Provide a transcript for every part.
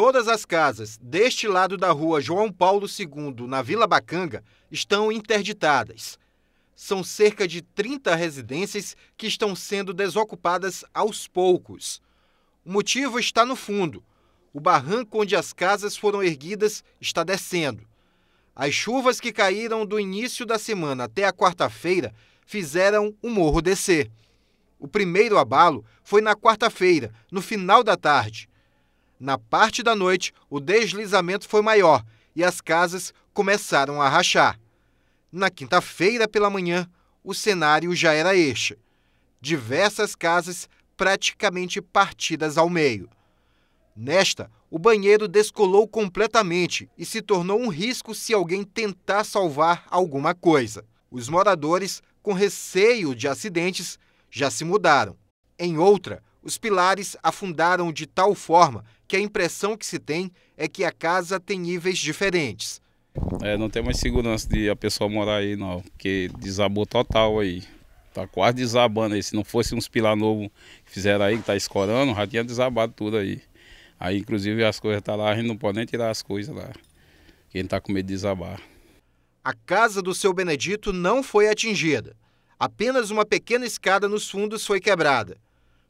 Todas as casas deste lado da rua João Paulo II, na Vila Bacanga, estão interditadas. São cerca de 30 residências que estão sendo desocupadas aos poucos. O motivo está no fundo. O barranco onde as casas foram erguidas está descendo. As chuvas que caíram do início da semana até a quarta-feira fizeram o morro descer. O primeiro abalo foi na quarta-feira, no final da tarde. Na parte da noite, o deslizamento foi maior e as casas começaram a rachar. Na quinta-feira pela manhã, o cenário já era este: diversas casas praticamente partidas ao meio. Nesta, o banheiro descolou completamente e se tornou um risco se alguém tentar salvar alguma coisa. Os moradores, com receio de acidentes, já se mudaram. Em outra, os pilares afundaram de tal forma que a impressão que se tem é que a casa tem níveis diferentes. É, não tem mais segurança de a pessoa morar aí não, porque desabou total aí. Tá quase desabando aí. Se não fosse uns pilar novo que fizeram aí, que tá escorando, já tinha desabado tudo aí. Aí inclusive as coisas tá lá, a gente não pode nem tirar as coisas lá. Quem tá com medo de desabar. A casa do seu Benedito não foi atingida. Apenas uma pequena escada nos fundos foi quebrada.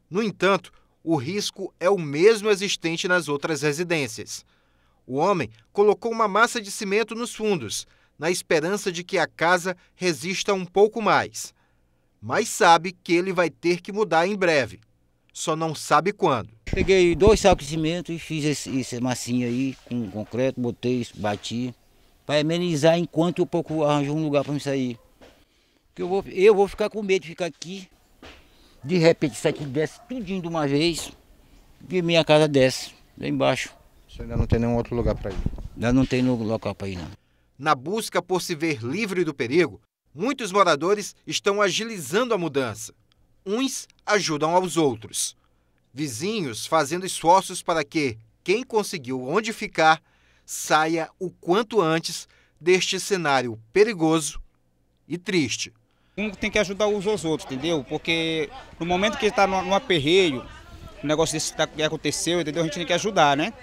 No entanto, o risco é o mesmo existente nas outras residências. O homem colocou uma massa de cimento nos fundos, na esperança de que a casa resista um pouco mais. Mas sabe que ele vai ter que mudar em breve. Só não sabe quando. Peguei dois sacos de cimento e fiz essa massinha aí com concreto, botei, bati, para amenizar enquanto eu pouco arranjo um lugar para me sair. Porque eu vou, eu vou ficar com medo de ficar aqui de repente isso aqui desce tudinho de uma vez e minha casa desce, lá embaixo. Você ainda não tem nenhum outro lugar para ir? Ainda não tem local para ir, não. Na busca por se ver livre do perigo, muitos moradores estão agilizando a mudança. Uns ajudam aos outros. Vizinhos fazendo esforços para que quem conseguiu onde ficar saia o quanto antes deste cenário perigoso e triste um tem que ajudar os outros, entendeu? Porque no momento que está no, no aperreio, o negócio desse tá, que aconteceu, entendeu? A gente tem que ajudar, né?